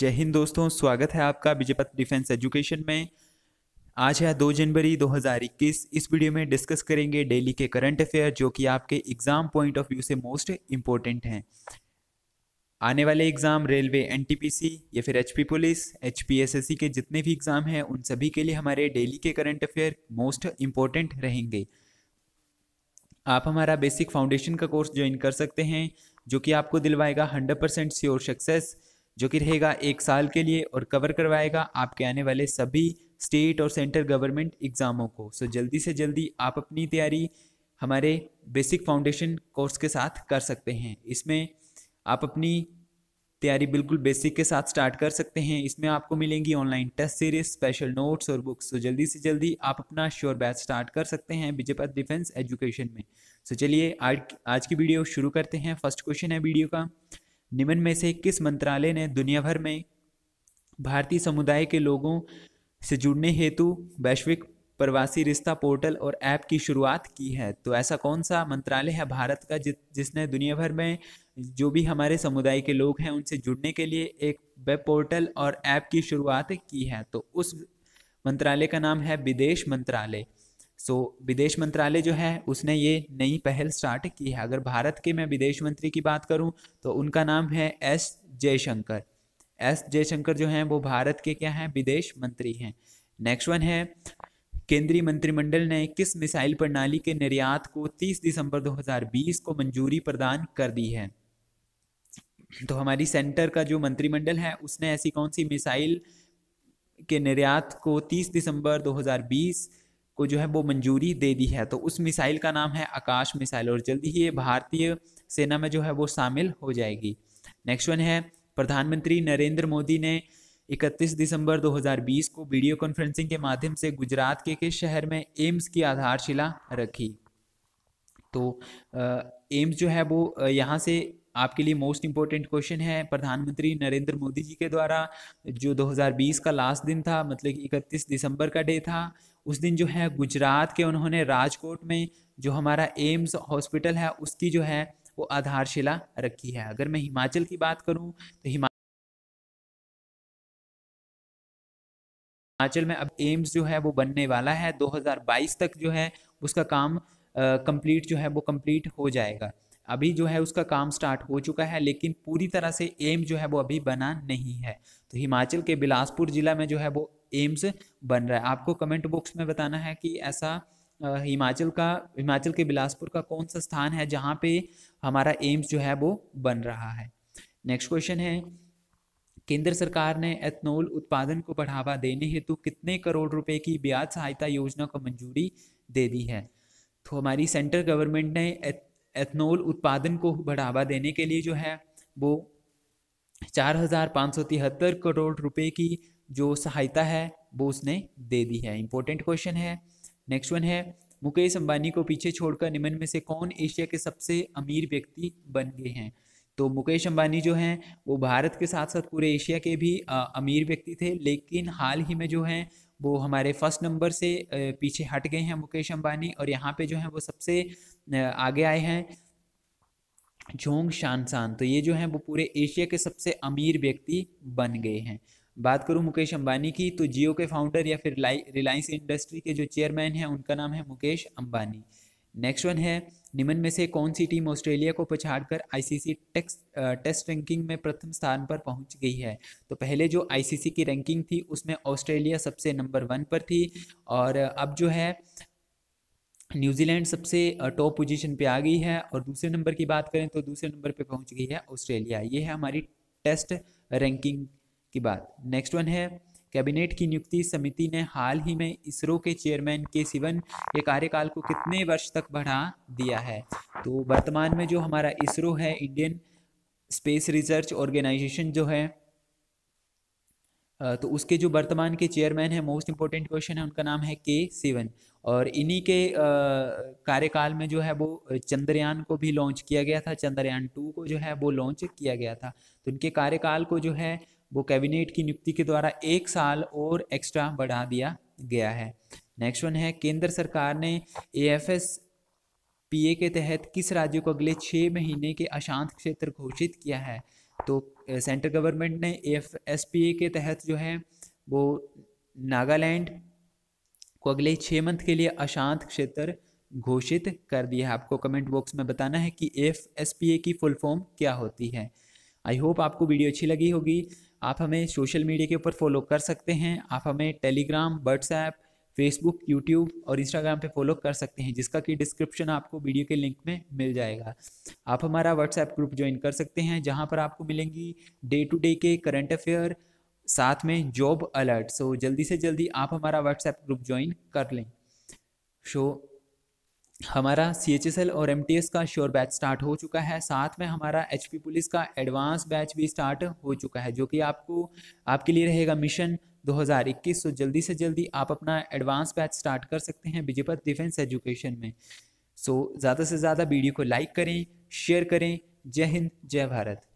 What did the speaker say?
जय हिंद दोस्तों स्वागत है आपका विजयपथ डिफेंस एजुकेशन में आज है दो जनवरी 2021 इस वीडियो में डिस्कस करेंगे डेली के करंट अफेयर जो कि आपके एग्जाम पॉइंट ऑफ व्यू से मोस्ट इम्पोर्टेंट हैं आने वाले एग्ज़ाम रेलवे एनटीपीसी या फिर एचपी पुलिस एच के जितने भी एग्ज़ाम हैं उन सभी के लिए हमारे डेली के करंट अफेयर मोस्ट इम्पोर्टेंट रहेंगे आप हमारा बेसिक फाउंडेशन का कोर्स ज्वाइन कर सकते हैं जो कि आपको दिलवाएगा हंड्रेड परसेंट श्योर सक्सेस जो कि रहेगा एक साल के लिए और कवर करवाएगा आपके आने वाले सभी स्टेट और सेंटर गवर्नमेंट एग्ज़ामों को सो जल्दी से जल्दी आप अपनी तैयारी हमारे बेसिक फाउंडेशन कोर्स के साथ कर सकते हैं इसमें आप अपनी तैयारी बिल्कुल बेसिक के साथ स्टार्ट कर सकते हैं इसमें आपको मिलेंगी online test series special notes और बुक्स तो जल्दी से जल्दी आप अपना श्योर बैच स्टार्ट कर सकते हैं विजयपत डिफेंस एजुकेशन में सो चलिए आज आज की वीडियो शुरू करते हैं फर्स्ट क्वेश्चन है वीडियो का निम्न में से किस मंत्रालय ने दुनिया भर में भारतीय समुदाय के लोगों से जुड़ने हेतु वैश्विक प्रवासी रिश्ता पोर्टल और ऐप की शुरुआत की है तो ऐसा कौन सा मंत्रालय है भारत का जि, जिसने दुनिया भर में जो भी हमारे समुदाय के लोग हैं उनसे जुड़ने के लिए एक वेब पोर्टल और ऐप की शुरुआत की है तो उस मंत्रालय का नाम है विदेश मंत्रालय सो so, विदेश मंत्रालय जो है उसने ये नई पहल स्टार्ट की है अगर भारत के मैं विदेश मंत्री की बात करूं तो उनका नाम है एस जयशंकर एस जयशंकर जो हैं वो भारत के क्या हैं विदेश मंत्री हैं नेक्स्ट वन है केंद्रीय मंत्रिमंडल ने किस मिसाइल प्रणाली के निर्यात को 30 दिसंबर 2020 को मंजूरी प्रदान कर दी है तो हमारी सेंटर का जो मंत्रिमंडल है उसने ऐसी कौन सी मिसाइल के निर्यात को 30 दिसंबर 2020 को जो है वो मंजूरी दे दी है तो उस मिसाइल का नाम है आकाश मिसाइल और जल्दी ही ये भारतीय सेना में जो है वो शामिल हो जाएगी नेक्स्ट वन है प्रधानमंत्री नरेंद्र मोदी ने 31 दिसंबर 2020 को वीडियो कॉन्फ्रेंसिंग के माध्यम से गुजरात के किस शहर में एम्स की आधारशिला रखी तो एम्स जो है वो यहाँ से आपके लिए मोस्ट इंपॉर्टेंट क्वेश्चन है प्रधानमंत्री नरेंद्र मोदी जी के द्वारा जो 2020 का लास्ट दिन था मतलब कि इकतीस दिसंबर का डे था उस दिन जो है गुजरात के उन्होंने राजकोट में जो हमारा एम्स हॉस्पिटल है उसकी जो है वो आधारशिला रखी है अगर मैं हिमाचल की बात करूँ तो हिमाचल हिमाचल में अब एम्स जो है वो बनने वाला है 2022 तक जो है उसका काम कंप्लीट जो है वो कंप्लीट हो जाएगा अभी जो है उसका काम स्टार्ट हो चुका है लेकिन पूरी तरह से एम्स जो है वो अभी बना नहीं है तो हिमाचल के बिलासपुर ज़िला में जो है वो एम्स बन रहा है आपको कमेंट बॉक्स में बताना है कि ऐसा हिमाचल का हिमाचल के बिलासपुर का कौन सा स्थान है जहाँ पे हमारा एम्स जो है वो बन रहा है नेक्स्ट क्वेश्चन है केंद्र सरकार ने एथनॉल उत्पादन को बढ़ावा देने हेतु कितने करोड़ रुपए की ब्याज सहायता योजना को मंजूरी दे दी है तो हमारी सेंट्रल गवर्नमेंट ने एथनॉल उत्पादन को बढ़ावा देने के लिए जो है वो चार हज़ार पाँच सौ तिहत्तर करोड़ रुपए की जो सहायता है वो उसने दे दी है इंपॉर्टेंट क्वेश्चन है नेक्स्ट वन है मुकेश अंबानी को पीछे छोड़कर निम्न में से कौन एशिया के सबसे अमीर व्यक्ति बन गए हैं तो मुकेश अंबानी जो हैं वो भारत के साथ साथ पूरे एशिया के भी आ, अमीर व्यक्ति थे लेकिन हाल ही में जो हैं वो हमारे फर्स्ट नंबर से पीछे हट गए हैं मुकेश अंबानी और यहाँ पे जो है वो सबसे आगे आए हैं झोंग शानसान तो ये जो हैं वो पूरे एशिया के सबसे अमीर व्यक्ति बन गए हैं बात करूं मुकेश अंबानी की तो जियो के फाउंडर या फिर रिलायंस इंडस्ट्री के जो चेयरमैन हैं उनका नाम है मुकेश अंबानी नेक्स्ट वन है निम्न में से कौन सी टीम ऑस्ट्रेलिया को पछाड़कर आईसीसी टेक्स टेस्ट रैंकिंग में प्रथम स्थान पर पहुंच गई है तो पहले जो आईसीसी की रैंकिंग थी उसमें ऑस्ट्रेलिया सबसे नंबर वन पर थी और अब जो है न्यूजीलैंड सबसे टॉप पोजीशन पे आ गई है और दूसरे नंबर की बात करें तो दूसरे नंबर पे पहुंच गई है ऑस्ट्रेलिया ये है हमारी टेस्ट रैंकिंग की बात नेक्स्ट वन है कैबिनेट की नियुक्ति समिति ने हाल ही में इसरो के चेयरमैन के सिवन के कार्यकाल को कितने वर्ष तक बढ़ा दिया है तो वर्तमान में जो हमारा इसरो है इंडियन स्पेस रिसर्च ऑर्गेनाइजेशन जो है तो उसके जो वर्तमान के चेयरमैन हैं मोस्ट इम्पोर्टेंट क्वेश्चन है उनका नाम है के सेवन और इन्हीं के कार्यकाल में जो है वो चंद्रयान को भी लॉन्च किया गया था चंद्रयान टू को जो है वो लॉन्च किया गया था तो इनके कार्यकाल को जो है वो कैबिनेट की नियुक्ति के द्वारा एक साल और एक्स्ट्रा बढ़ा दिया गया है नेक्स्ट वन है केंद्र सरकार ने A F S P A के तहत किस राज्य को अगले छः महीने के अशांत क्षेत्र घोषित किया है तो सेंट्रल गवर्नमेंट ने एफ एस पी ए के तहत जो है वो नागालैंड को अगले छः मंथ के लिए अशांत क्षेत्र घोषित कर दिया है आपको कमेंट बॉक्स में बताना है कि एफ एस पी ए की फुल फॉर्म क्या होती है आई होप आपको वीडियो अच्छी लगी होगी आप हमें सोशल मीडिया के ऊपर फॉलो कर सकते हैं आप हमें टेलीग्राम व्हाट्सएप फेसबुक यूट्यूब और इंस्टाग्राम पे फॉलो कर सकते हैं जिसका कि डिस्क्रिप्शन आपको वीडियो के लिंक में मिल जाएगा आप हमारा व्हाट्सएप ग्रुप ज्वाइन कर सकते हैं जहाँ पर आपको मिलेंगी डे टू डे के करंट अफेयर साथ में जॉब अलर्ट सो जल्दी से जल्दी आप हमारा व्हाट्सएप ग्रुप ज्वाइन कर लें सो हमारा सी एच एस एल और एम टी एस का श्योर बैच स्टार्ट हो चुका है साथ में हमारा एच पी पुलिस का एडवांस बैच भी स्टार्ट हो चुका है जो कि आपको आपके लिए रहेगा मिशन 2021 तो जल्दी से जल्दी आप अपना एडवांस बैच स्टार्ट कर सकते हैं विजयपत डिफेंस एजुकेशन में सो ज़्यादा से ज़्यादा वीडियो को लाइक करें शेयर करें जय हिंद जय भारत